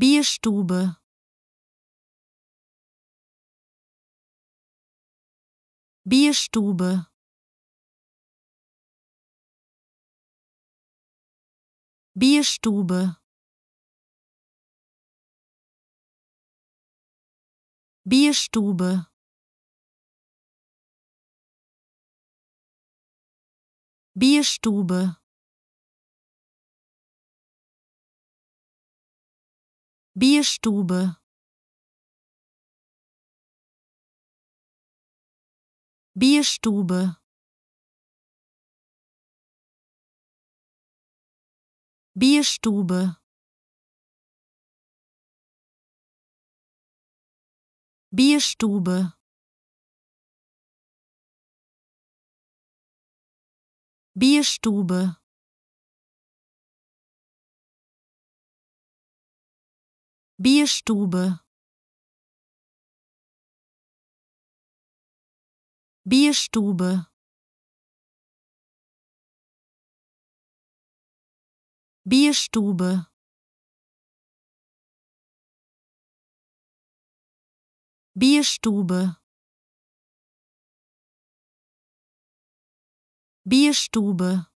Bierstube Bierstube Bierstube Bierstube Bierstube Bierstube Bierstube Bierstube Bierstube Bierstube Bierstube Bierstube Bierstube Bierstube Bierstube